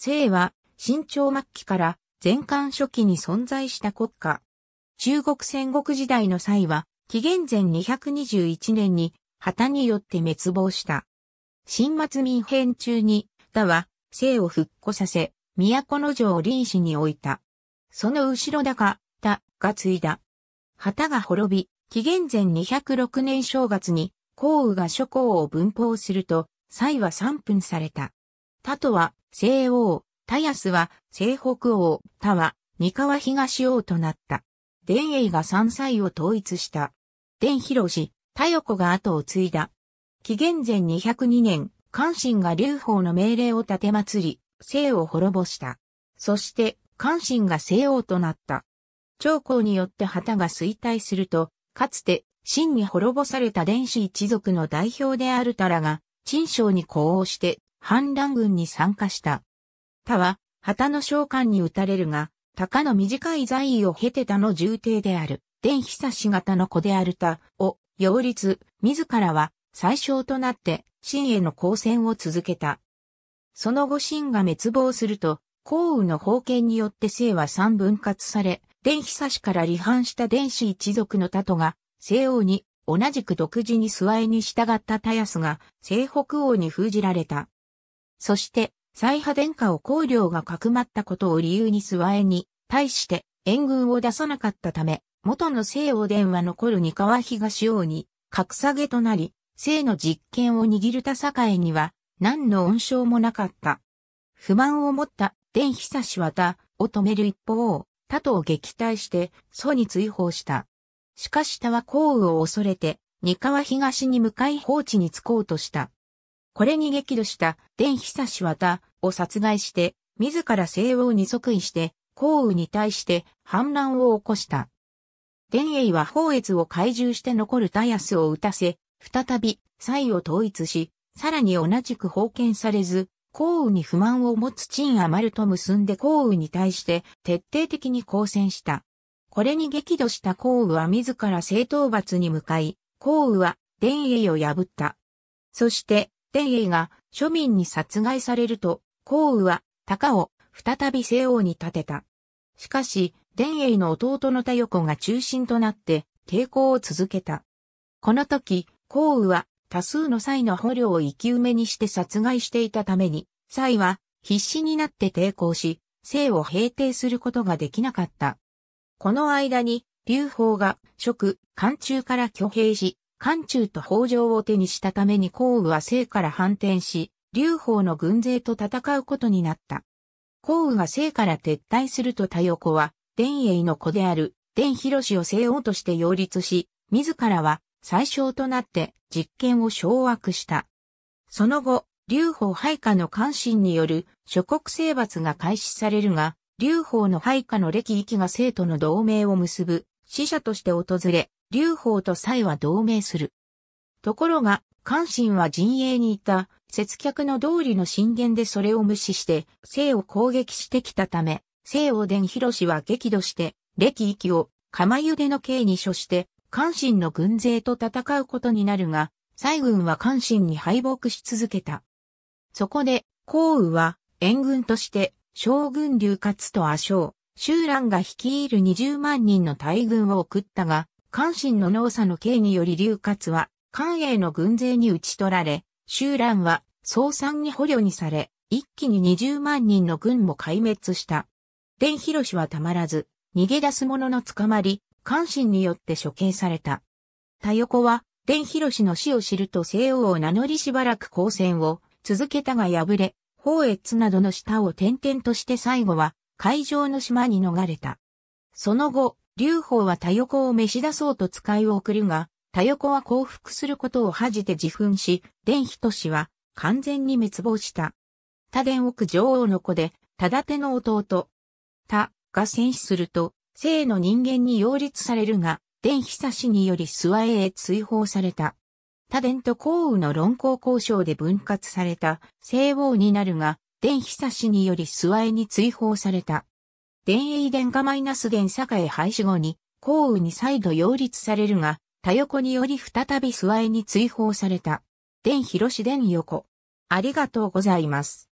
清は、清朝末期から前漢初期に存在した国家。中国戦国時代の際は、紀元前221年に、旗によって滅亡した。新末民編中に、だは、生を復古させ、都の城を林市に置いた。その後ろ高、田が継いだ。旗が滅び、紀元前206年正月に、項羽が諸侯を分封すると、際は三分された。他とは、西王、田安は西北王、田は三河東王となった。伝英が三歳を統一した。伝広氏、田横が後を継いだ。紀元前202年、関心が劉邦の命令を立て祭り、西を滅ぼした。そして、関心が西王となった。長江によって旗が衰退すると、かつて、真に滅ぼされた伝氏一族の代表であるタラが、陳将に呼応して反乱軍に参加した。他は、旗の召喚に撃たれるが、鷹の短い在位を経て他の重帝である、伝久氏型の子である他を、擁立、自らは、最小となって、秦への交戦を続けた。その後秦が滅亡すると、降雨の封建によって姓は三分割され、伝久氏から離反した伝子一族の他とが、西王に同じく独自に諏訪へに従った田安が西北王に封じられた。そして、再派殿下を公領がかくまったことを理由に諏訪絵に、対して援軍を出さなかったため、元の西欧殿は残る三河東王に、格下げとなり、西の実権を握る田栄には、何の恩賞もなかった。不満を持った殿久しは他を止める一方、他とを撃退して、祖に追放した。しかし他は降雨を恐れて、三河東に向かい放置につこうとした。これに激怒した伝久氏綿を殺害して、自ら西欧に即位して、皇羽に対して反乱を起こした。伝英は法越を懐柔して残る田安を打たせ、再び、蔡を統一し、さらに同じく封建されず、皇羽に不満を持つ陳余ると結んで皇羽に対して徹底的に抗戦した。これに激怒した皇羽は自ら正討伐に向かい、皇羽は伝英を破った。そして、天英が庶民に殺害されると、項羽は鷹を再び西王に立てた。しかし、伝英の弟の太横が中心となって抵抗を続けた。この時、項羽は多数の才の捕虜を生き埋めにして殺害していたために、才は必死になって抵抗し、生を平定することができなかった。この間に、劉邦が、職、漢中から挙兵し、漢中と北条を手にしたために皇羽は生から反転し、劉邦の軍勢と戦うことになった。皇羽が生から撤退すると田横は、伝英の子である、伝広氏を西王として擁立し、自らは最小となって実権を掌握した。その後、劉邦配下の関心による諸国征伐が開始されるが、劉邦の配下の歴域が生徒の同盟を結ぶ、死者として訪れ、劉邦と蔡は同盟する。ところが、関心は陣営にいた、節客の道理の進言でそれを無視して、生を攻撃してきたため、生王伝広氏は激怒して、歴域を釜茹での刑に処して、関心の軍勢と戦うことになるが、蔡軍は関心に敗北し続けた。そこで、項羽は、援軍として、将軍劉勝と阿将、周蘭が率いる20万人の大軍を送ったが、関心の農作の刑により流活は、関営の軍勢に打ち取られ、集乱は、総参に捕虜にされ、一気に20万人の軍も壊滅した。伝広氏はたまらず、逃げ出す者の捕まり、関心によって処刑された。田横は、伝広氏の死を知ると西欧を名乗りしばらく交戦を続けたが敗れ、宝越などの下を転々として最後は、海上の島に逃れた。その後、劉邦は多横を召し出そうと使いを送るが、多横は降伏することを恥じて自噴し、伝人氏は完全に滅亡した。他伝奥女王の子で、忠手の弟。他が戦死すると、生の人間に擁立されるが、伝久氏により諏訪へ追放された。他伝と降雨の論考交渉で分割された、西王になるが、伝久氏により諏訪へに追放された。電営電化マイナス電へ廃止後に、降雨に再度擁立されるが、多横により再び諏訪へに追放された。電広市電横。ありがとうございます。